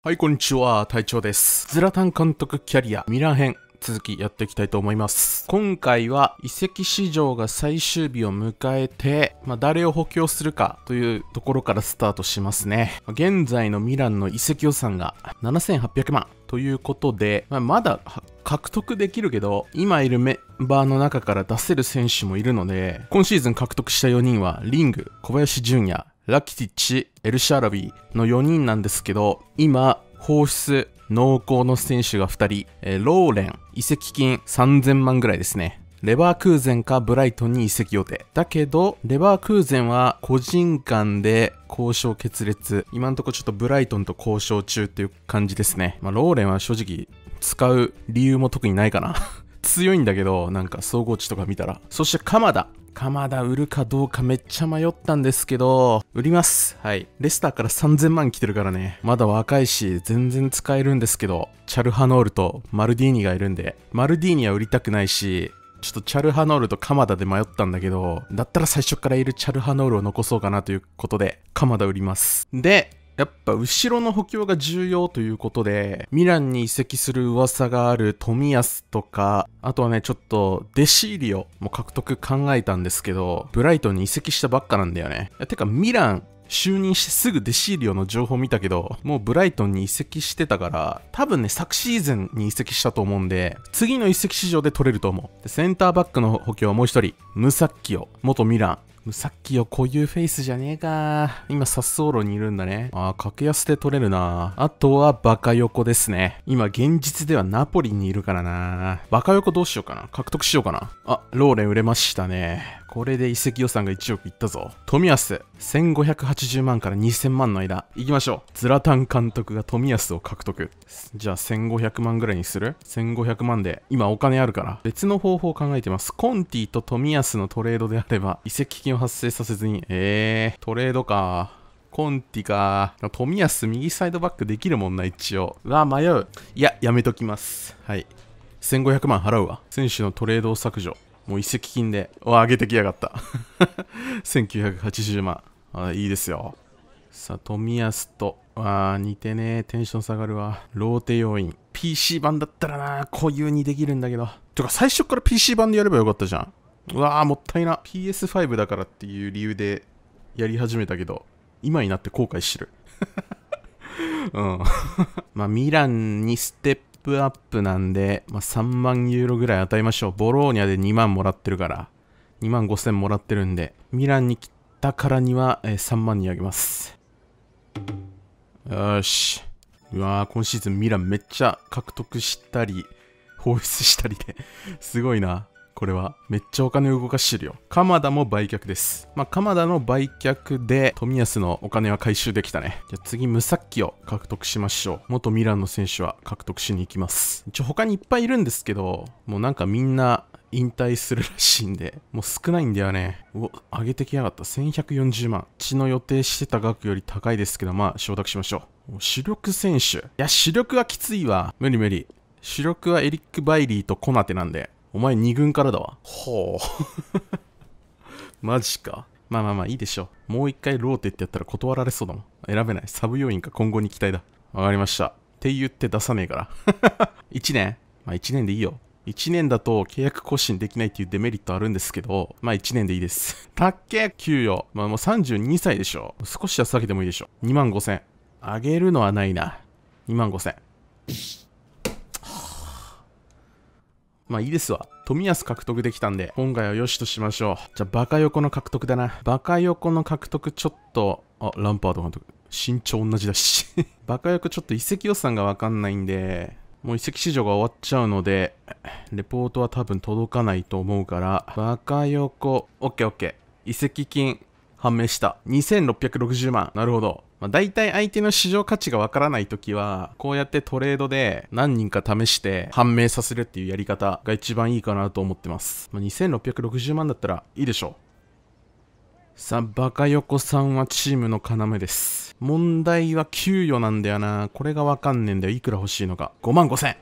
はい、こんにちは、隊長です。ズラタン監督キャリア、ミラン編。続きやっていきたいと思います。今回は移籍市場が最終日を迎えて、まあ、誰を補強するかというところからスタートしますね。現在のミランの移籍予算が7800万ということで、まあ、まだ獲得できるけど、今いるメンバーの中から出せる選手もいるので、今シーズン獲得した4人はリング、小林純也、ラキティッチ、エルシャラビの4人なんですけど、今、放出、濃厚の選手が2人、えー、ローレン、移籍金3000万ぐらいですね。レバークーゼンかブライトンに移籍予定。だけど、レバークーゼンは個人間で交渉決裂。今んとこちょっとブライトンと交渉中っていう感じですね。まあ、ローレンは正直使う理由も特にないかな 強いんだけど、なんか総合値とか見たら。そして鎌田。鎌田売るかどうかめっちゃ迷ったんですけど、売ります。はい。レスターから3000万来てるからね。まだ若いし、全然使えるんですけど、チャルハノールとマルディーニがいるんで、マルディーニは売りたくないし、ちょっとチャルハノールと鎌田で迷ったんだけど、だったら最初からいるチャルハノールを残そうかなということで、鎌田売ります。で、やっぱ後ろの補強が重要ということで、ミランに移籍する噂がある富安とか、あとはね、ちょっと弟子入りをも獲得考えたんですけど、ブライトンに移籍したばっかなんだよね。てかミラン、就任してすぐ弟子入りの情報見たけど、もうブライトンに移籍してたから、多分ね、昨シーズンに移籍したと思うんで、次の移籍市場で取れると思う。でセンターバックの補強はもう一人、ムサッキオ、元ミラン。さっきよ、こういうフェイスじゃねえか。今、殺走路にいるんだね。ああ、格安で取れるな。あとは、バカ横ですね。今、現実ではナポリにいるからな。バカ横どうしようかな。獲得しようかな。あ、ローレン売れましたね。これで移籍予算が1億いったぞ。富安、1580万から2000万の間。行きましょう。ズラタン監督が富安を獲得。じゃあ1500万ぐらいにする ?1500 万で、今お金あるから。別の方法を考えてます。コンティと富安のトレードであれば、移籍金を発生させずに、えー、トレードか。コンティか。富安右サイドバックできるもんな、一応。うわ、迷う。いや、やめときます。はい。1500万払うわ。選手のトレードを削除。もう移籍金で、わ、上げてきやがった。1980 万。あ、いいですよ。さあ、富安と、あ似てねテンション下がるわ。ローテ要因。PC 版だったらな固有にできるんだけど。てか、最初から PC 版でやればよかったじゃん。うわー、もったいな。PS5 だからっていう理由でやり始めたけど、今になって後悔してる。うん。まあ、ミランにステップアップなんで、まあ、3万ユーロぐらい与えましょう。ボローニャで2万もらってるから、2万5千もらってるんで、ミランに来たからには、えー、3万にあげます。よし。うわぁ、今シーズンミランめっちゃ獲得したり、放出したりですごいな。これは。めっちゃお金を動かしてるよ。鎌田も売却です。まあ、鎌田の売却で、富安のお金は回収できたね。じゃあ次、ムサッキを獲得しましょう。元ミランの選手は獲得しに行きます。一応他にいっぱいいるんですけど、もうなんかみんな、引退するらしいんで、もう少ないんだよね。お、上げてきやがった。1140万。血の予定してた額より高いですけど、まあ、承諾しましょう。主力選手。いや、主力はきついわ。無理無理。主力はエリック・バイリーとコナテなんで、お前2軍からだわ。ほう。マジか。まあまあまあいいでしょう。もう一回ローテってやったら断られそうだもん。選べない。サブ要員か今後に期待だ。わかりました。って言って出さねえから。1 年まあ1年でいいよ。1年だと契約更新できないっていうデメリットあるんですけど、まあ1年でいいです。た っけ給与。まあもう32歳でしょ。少しは下げてもいいでしょ。2万5千。上げるのはないな。2万5千。まあいいですわ。富安獲得できたんで、今回は良しとしましょう。じゃあ、バカ横の獲得だな。バカ横の獲得ちょっと、あ、ランパード監督。身長同じだし バカ横ちょっと遺跡予算がわかんないんで、もう移籍市場が終わっちゃうので、レポートは多分届かないと思うから、バカ横、オッケーオッケー。移籍金判明した。2660万。なるほど。まあ、大体相手の市場価値がわからない時は、こうやってトレードで何人か試して判明させるっていうやり方が一番いいかなと思ってます。まあ、2660万だったらいいでしょう。さあ、バカ横さんはチームの要です。問題は給与なんだよな。これがわかんねえんだよ。いくら欲しいのか。5万5千。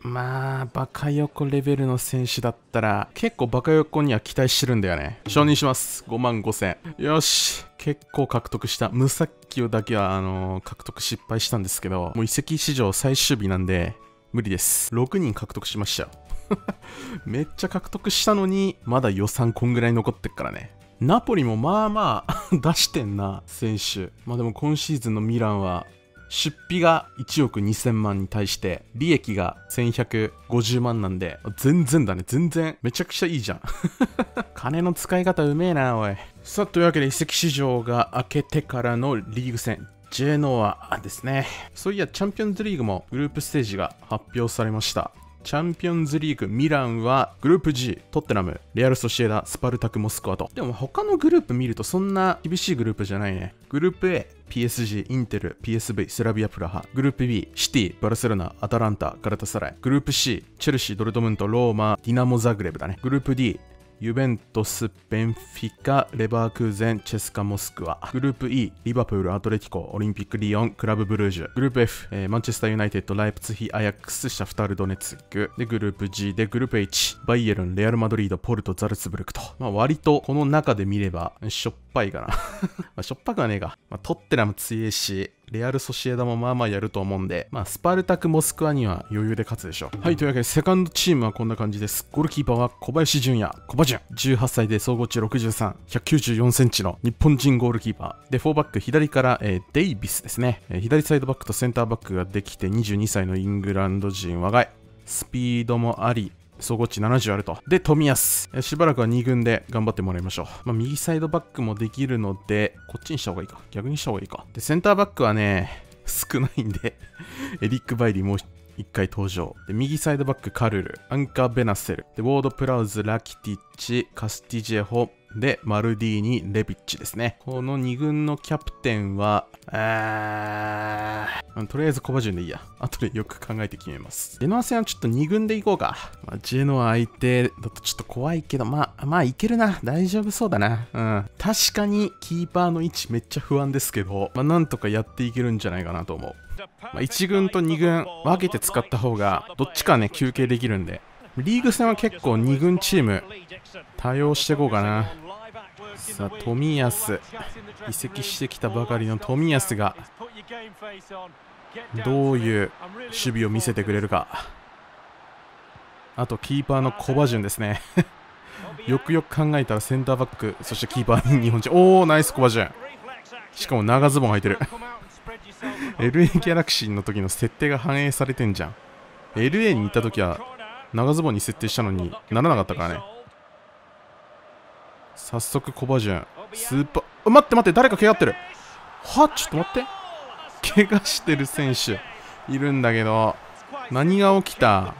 まあ、バカ横レベルの選手だったら、結構バカ横には期待してるんだよね。承認します。5万5 0よし。結構獲得した。無殺キをだけは、あのー、獲得失敗したんですけど、もう移籍史上最終日なんで、無理です。6人獲得しましたよ。めっちゃ獲得したのに、まだ予算こんぐらい残ってっからね。ナポリもまあまあ 出してんな、選手。まあでも今シーズンのミランは出費が1億2000万に対して利益が1150万なんで全然だね全然めちゃくちゃいいじゃん 金の使い方うめえなおいさあというわけで移籍市場が明けてからのリーグ戦ジェノアですねそういやチャンピオンズリーグもグループステージが発表されましたチャンピオンズリーグ、ミランはグループ G、トッテナム、レアル・ソシエダ、スパルタク・モスクワと。でも他のグループ見るとそんな厳しいグループじゃないね。グループ A、PSG、インテル、PSV、スラビア・プラハ。グループ B、シティ、バルセロナ、アタランタ、ガラタサライ。グループ C、チェルシー、ドルトムント、ローマ、ディナモ・ザグレブだね。グループ D、ユベントス、ベンフィカ、レバークーゼン、チェスカ・モスクワ。グループ E、リバプール、アトレティコ、オリンピック・リオン、クラブ・ブルージュ。グループ F、えー、マンチェスター・ユナイテッド、ライプツヒ、アヤックス、シャフタール・ドネツク。で、グループ G で、グループ H、バイエルン、レアル・マドリード、ポルト、ザルツブルクと。まあ、割と、この中で見れば、しょっぱいかな。まあ、しょっぱくはねえか。まあ、トッテラも強えし、レアル・ソシエダもまあまあやると思うんで、まあ、スパルタク・モスクワには余裕で勝つでしょう。はい、というわけで、セカンドチームはこんな感じです。ゴールキーパーは小林純也、小林純。18歳で総合値63、194センチの日本人ゴールキーパー。で、4バック、左から、えー、デイビスですね、えー、左サイドバックとセンターバックができて、22歳のイングランド人、若い。スピードもあり、総合値70あると。で、冨安。しばらくは2軍で頑張ってもらいましょう。まあ、右サイドバックもできるので、こっちにした方がいいか。逆にした方がいいか。で、センターバックはね、少ないんで エリック・バイリーもう一回登場。で、右サイドバック、カルル、アンカー・ベナッセル、で、ウォード・プラウズ、ラキティッチ、カスティジェホ、で、マルディーニ、レビッチですね。この2軍のキャプテンは、えーとりあえずコバ順でいいや。後でよく考えて決めます。ジェノア戦はちょっと2軍でいこうか。まあ、ジェノア相手だとちょっと怖いけど、まあ、まあいけるな。大丈夫そうだな。うん。確かにキーパーの位置めっちゃ不安ですけど、まあなんとかやっていけるんじゃないかなと思う。まあ、1軍と2軍分けて使った方が、どっちかね、休憩できるんで。リーグ戦は結構2軍チーム対応していこうかなさあ冨安移籍してきたばかりの冨安がどういう守備を見せてくれるかあとキーパーのコバジュンですね よくよく考えたらセンターバックそしてキーパーに日本人おおナイスコバジュンしかも長ズボン履いてる LA ギャラクシーの時の設定が反映されてんじゃん LA に行った時は長ズボンに設定したのにならなかったからね早速コバジュンスーパー待って待って誰か怪我ってるはちょっと待って怪我してる選手いるんだけど何が起きた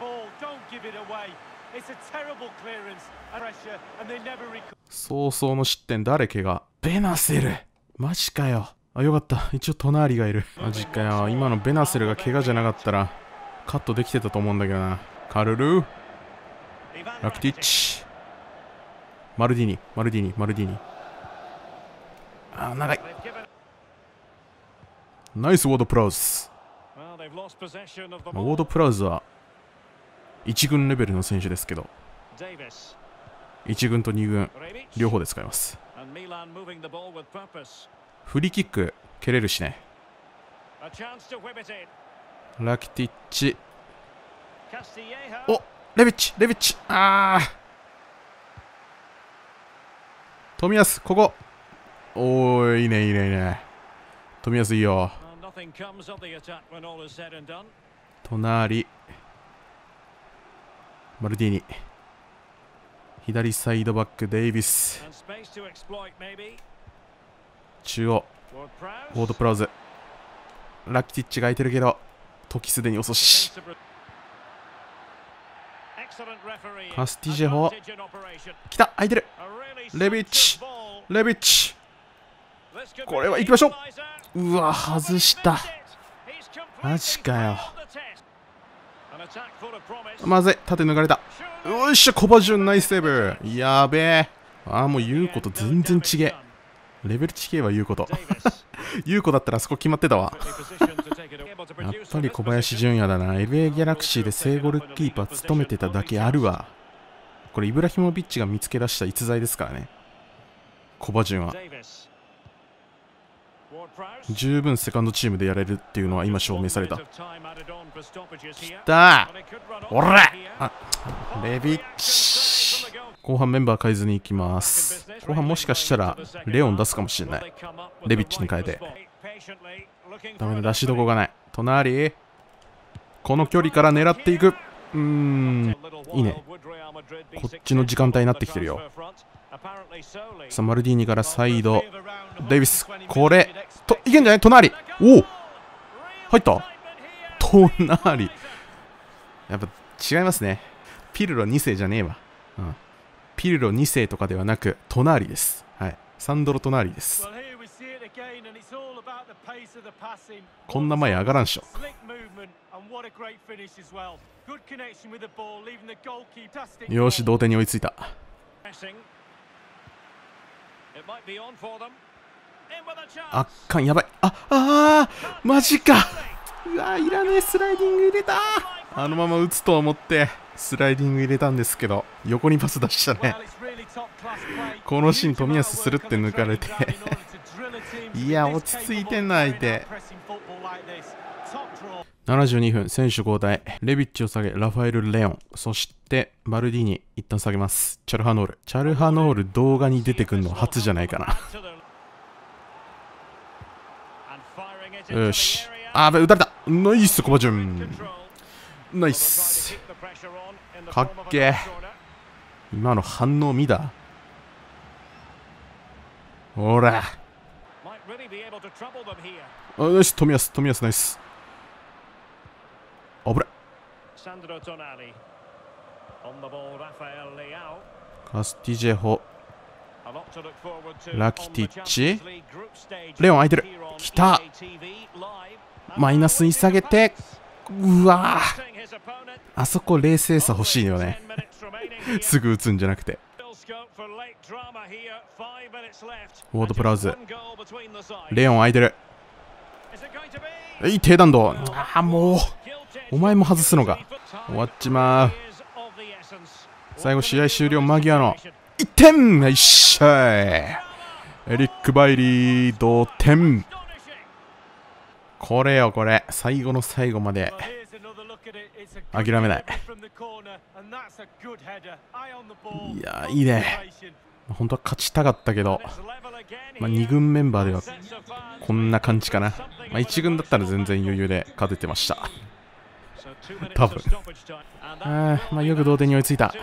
早々の失点誰怪我ベナセルマジかよあよかった一応隣がいるマジかよ今のベナセルが怪我じゃなかったらカットできてたと思うんだけどなカルルラクティッチマルディニ、マルディニ、マルディニ。あー、長い。ナイスウォード・プラウス。ウォード・プラウスは1軍レベルの選手ですけど、1軍と2軍、両方で使います。フリーキック蹴れるしね。ラキティッチ。おレビッチ、レビッチ。あー。冨安、ここ。おおいいね、いいね、いいね。冨安いいよ。隣。マルティーニ。左サイドバック、デイビス。中央。ウォードプラウズ。ラキティッチが空いてるけど、時すでに遅し。カスティジェホ来た空いてるレビッチレビッチこれは行きましょううわ外したマジかよまずい縦抜かれたよいしょコバジュンナイスセーブやべえああもう言うこと全然ちげえレベルちえは言うこと言う子だったらあそこ決まってたわやっぱり小林純也だな LA ギャラクシーで正ゴルキーパー務めてただけあるわこれイブラヒモビッチが見つけ出した逸材ですからね小林純は十分セカンドチームでやれるっていうのは今証明されたきたおらあレビッチ後半メンバー変えずにいきます後半もしかしたらレオン出すかもしれないレビッチに変えてダメだ出しどこがない隣この距離から狙っていくうーんいいねこっちの時間帯になってきてるよさあマルディーニからサイドデイビスこれといけんじゃない隣おお入った隣やっぱ違いますねピルロ2世じゃねえわ、うん、ピルロ2世とかではなく隣ですはいサンドロ隣ですこんな前上がらんしょ。よし、同点に追いついた。圧巻やばい。あ、ああマジか。うわいらねえスライディング入れたあのまま打つと思ってスライディング入れたんですけど横にパス出したね このシーン冨安するって抜かれていや、落ち着いてな、いで。72分、選手交代。レビッチを下げ、ラファエル・レオン。そして、バルディーニ、一旦下げます。チャルハノール。チャルハノール、動画に出てくるの初じゃないかな。よし。あべ、打たれた。ナイス、コバジュン。ナイス。かっけえ。今の反応見たほら。あ、よし、富安、富安、ナイス。危ぶい。カスティジェホ。ラキティッチ。レオン空いてる。きた。マイナスに下げて。うわあそこ冷静さ欲しいよね。すぐ打つんじゃなくて。ウォードプラウズレオン空いてるえい低弾道ああもうお前も外すのか終わっちまう最後試合終了間際の1点よっしゃエリック・バイリー同点これよこれ最後の最後まで諦めないいやいいね本当は勝ちたかったけど、まあ、2軍メンバーではこんな感じかな、まあ、1軍だったら全然余裕で勝ててました多分あ、まあ、よく同点に追いついた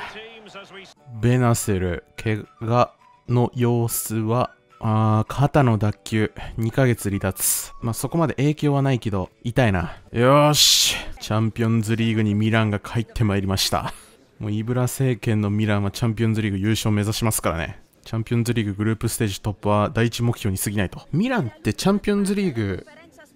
ベナセル怪我の様子はあ肩の脱臼2ヶ月離脱まあそこまで影響はないけど痛いなよしチャンピオンズリーグにミランが帰ってまいりましたもうイブラ政権のミランはチャンピオンズリーグ優勝目指しますからね。チャンピオンズリーググループステージ突破は第一目標に過ぎないと。ミランってチャンピオンズリーグ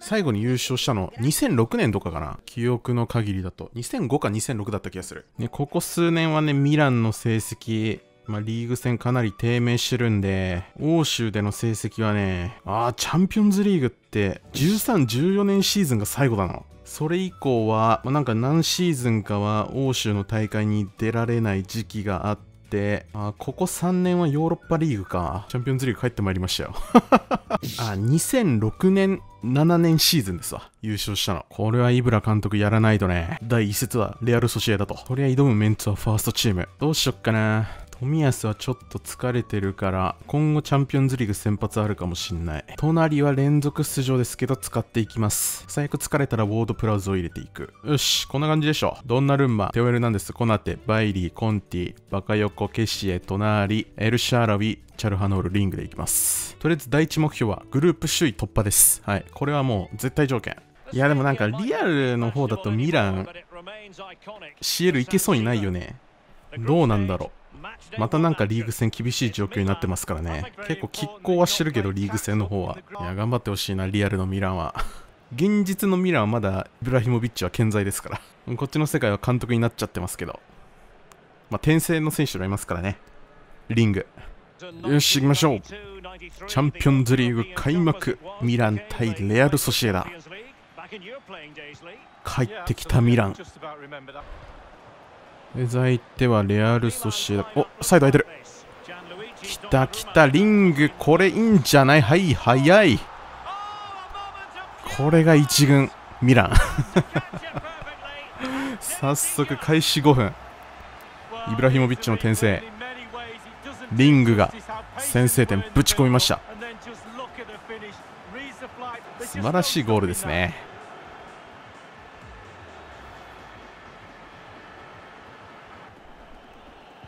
最後に優勝したの2006年とかかな記憶の限りだと。2005か2006だった気がする。ね、ここ数年はね、ミランの成績、まあ、リーグ戦かなり低迷してるんで、欧州での成績はね、ああ、チャンピオンズリーグって13、14年シーズンが最後だな。それ以降は、まあ、なんか何シーズンかは欧州の大会に出られない時期があって、あここ3年はヨーロッパリーグか。チャンピオンズリーグ帰ってまいりましたよ。あ、2006年、7年シーズンですわ。優勝したの。これはイブラ監督やらないとね。第1節はレアルソシエだと。とりあえず挑むメンツはファーストチーム。どうしよっかな。冨安はちょっと疲れてるから、今後チャンピオンズリーグ先発あるかもしんない。隣は連続出場ですけど、使っていきます。最悪疲れたらウォードプラウズを入れていく。よし、こんな感じでしょ。ドンナルンマ、テオエルナンデス、コナテ、バイリー、コンティ、バカヨコ、ケシエ、トナーリ、エルシャーラビ、チャルハノール、リングでいきます。とりあえず第一目標は、グループ首位突破です。はい、これはもう絶対条件。いやでもなんかリアルの方だとミラン、シエルいけそうにないよね。どうなんだろう。またなんかリーグ戦厳しい状況になってますからね。結構拮抗はしてるけど、リーグ戦の方は。いや、頑張ってほしいな、リアルのミランは。現実のミランはまだ、ブラヒモビッチは健在ですから。こっちの世界は監督になっちゃってますけど。まあ、転生の選手がいますからね。リング。よし、行きましょう。チャンピオンズリーグ開幕。ミラン対レアル・ソシエダ。帰ってきたミラン。相手はレアル・ソシエダ。お、サイド空いてる。きたきた、リング、これいいんじゃないはい、早い。これが1軍、ミラン。早速、開始5分。イブラヒモビッチの転生。リングが先制点ぶち込みました。素晴らしいゴールですね。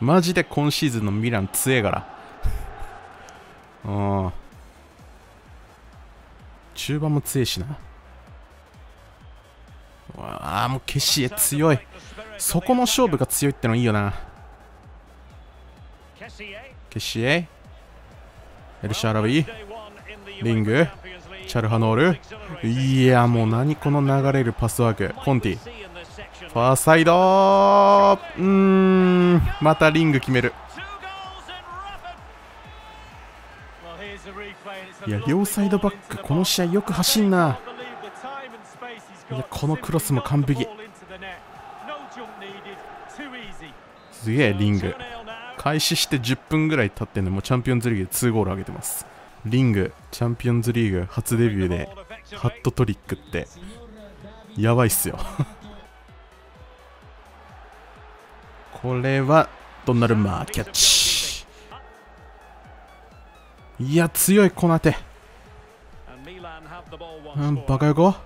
マジで今シーズンのミラン強えから。うん。中盤も強えしな。ああ、もうケシエ強い。そこの勝負が強いってのいいよな。ケシエ。エルシャラビリング。チャルハノール。いや、もう何この流れるパスワーク。コンティ。ファーサイドうーん。またリング決めるいや両サイドバックこの試合よく走んないやこのクロスも完璧すげえリング開始して10分ぐらい経ってんのもうチャンピオンズリーグで2ゴール上げてますリングチャンピオンズリーグ初デビューでハットトリックってやばいっすよこれはドンナルンマーキャッチいや強いコナテうんバカよこ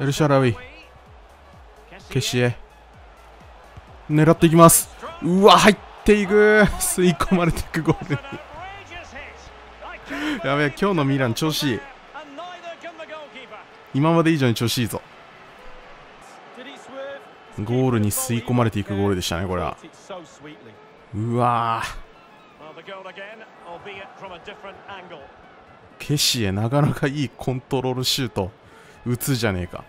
エルシャラウィケシエ狙っていきますうわ入っていく吸い込まれていくゴールにやべえ今日のミラン調子いい今まで以上に調子いいぞゴールに吸い込まれていくゴールでしたね、これは。うわケシエ、なかなかいいコントロールシュート、打つじゃねえか。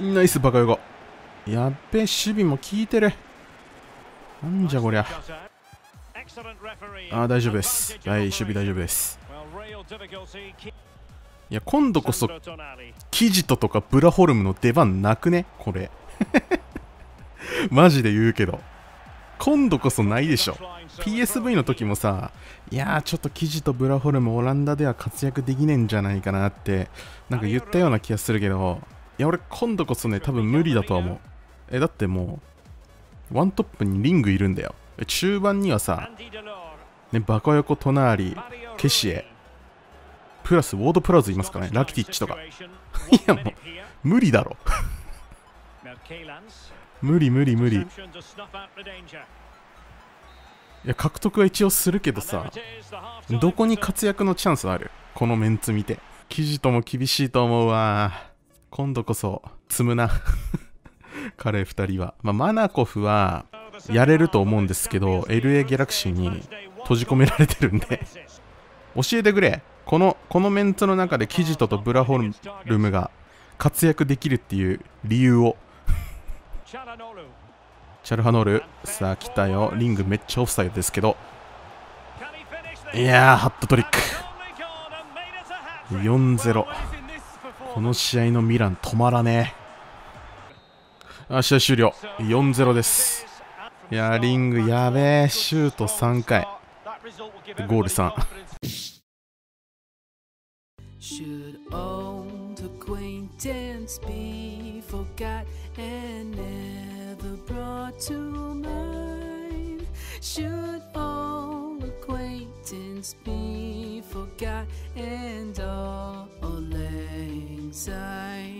ナイス、バカガやっべ、守備も効いてる。なんじゃこりゃ。あ、大丈夫です。はい、守備大丈夫です。いや、今度こそ、キジトとかブラホルムの出番なくねこれ。マジで言うけど。今度こそないでしょ。PSV の時もさ、いやーちょっとキジとブラホルムオランダでは活躍できねえんじゃないかなって、なんか言ったような気がするけど、いや俺今度こそね、多分無理だとは思う。え、だってもう、ワントップにリングいるんだよ。中盤にはさ、ね、バコヨコ、トナーリ、ケシエ、プラスウォードプラスいますかねラキティッチとかいやもう無理だろ 無理無理無理いや獲得は一応するけどさどこに活躍のチャンスあるこのメンツ見て記事とも厳しいと思うわ今度こそ積むな 彼2人は、まあ、マナコフはやれると思うんですけど LA ギャラクシーに閉じ込められてるんで教えてくれこのこのメンツの中でキジトとブラホルムが活躍できるっていう理由をチャルハノールさあ来たよリングめっちゃオフサイドですけどいやーハットトリック4-0この試合のミラン止まらねえ試合終了4-0ですいやーリングやべえシュート3回ゴール3 once be forgot and never brought to mind? Should all acquaintance be forgot and all, all anxiety?